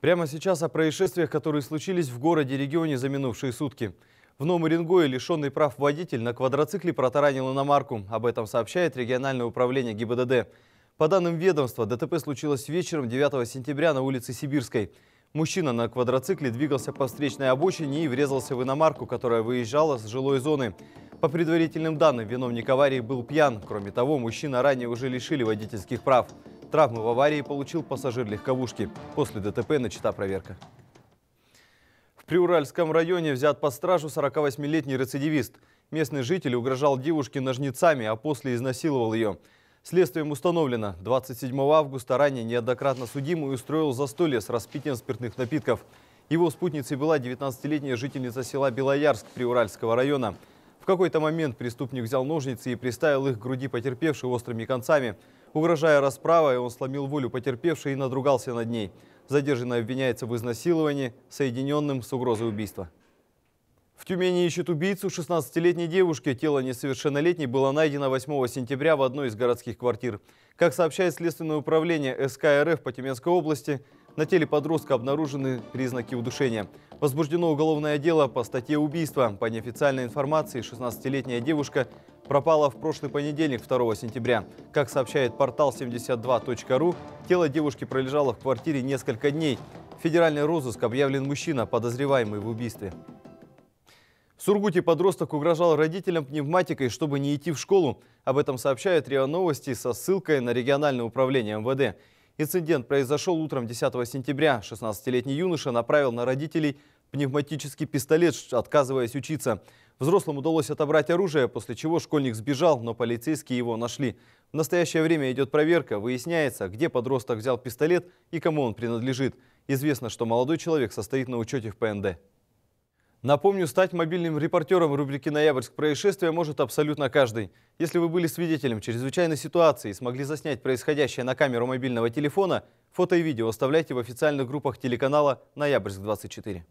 Прямо сейчас о происшествиях, которые случились в городе-регионе за минувшие сутки. В Новом Уренгое лишенный прав водитель на квадроцикле протаранил иномарку. Об этом сообщает региональное управление ГИБДД. По данным ведомства, ДТП случилось вечером 9 сентября на улице Сибирской. Мужчина на квадроцикле двигался по встречной обочине и врезался в иномарку, которая выезжала с жилой зоны. По предварительным данным, виновник аварии был пьян. Кроме того, мужчина ранее уже лишили водительских прав. Травму в аварии получил пассажир легковушки. После ДТП начата проверка. В Приуральском районе взят под стражу 48-летний рецидивист. Местный житель угрожал девушке ножницами, а после изнасиловал ее. Следствием установлено, 27 августа ранее неоднократно судимый устроил застолье с распитием спиртных напитков. Его спутницей была 19-летняя жительница села Белоярск Приуральского района. В какой-то момент преступник взял ножницы и приставил их к груди потерпевшей острыми концами – Угрожая расправой, он сломил волю потерпевшей и надругался над ней. Задержанная обвиняется в изнасиловании, соединенным с угрозой убийства. В Тюмени ищут убийцу 16-летней девушки. Тело несовершеннолетней было найдено 8 сентября в одной из городских квартир. Как сообщает Следственное управление СК РФ по Тюменской области, на теле подростка обнаружены признаки удушения. Возбуждено уголовное дело по статье убийства. По неофициальной информации, 16-летняя девушка – пропала в прошлый понедельник, 2 сентября. Как сообщает портал 72.ru, тело девушки пролежало в квартире несколько дней. федеральный розыск объявлен мужчина, подозреваемый в убийстве. В Сургуте подросток угрожал родителям пневматикой, чтобы не идти в школу. Об этом сообщает РИА Новости со ссылкой на региональное управление МВД. Инцидент произошел утром 10 сентября. 16-летний юноша направил на родителей пневматический пистолет, отказываясь учиться. Взрослым удалось отобрать оружие, после чего школьник сбежал, но полицейские его нашли. В настоящее время идет проверка, выясняется, где подросток взял пистолет и кому он принадлежит. Известно, что молодой человек состоит на учете в ПНД. Напомню, стать мобильным репортером рубрики «Ноябрьск. Происшествия» может абсолютно каждый. Если вы были свидетелем чрезвычайной ситуации и смогли заснять происходящее на камеру мобильного телефона, фото и видео оставляйте в официальных группах телеканала «Ноябрьск-24».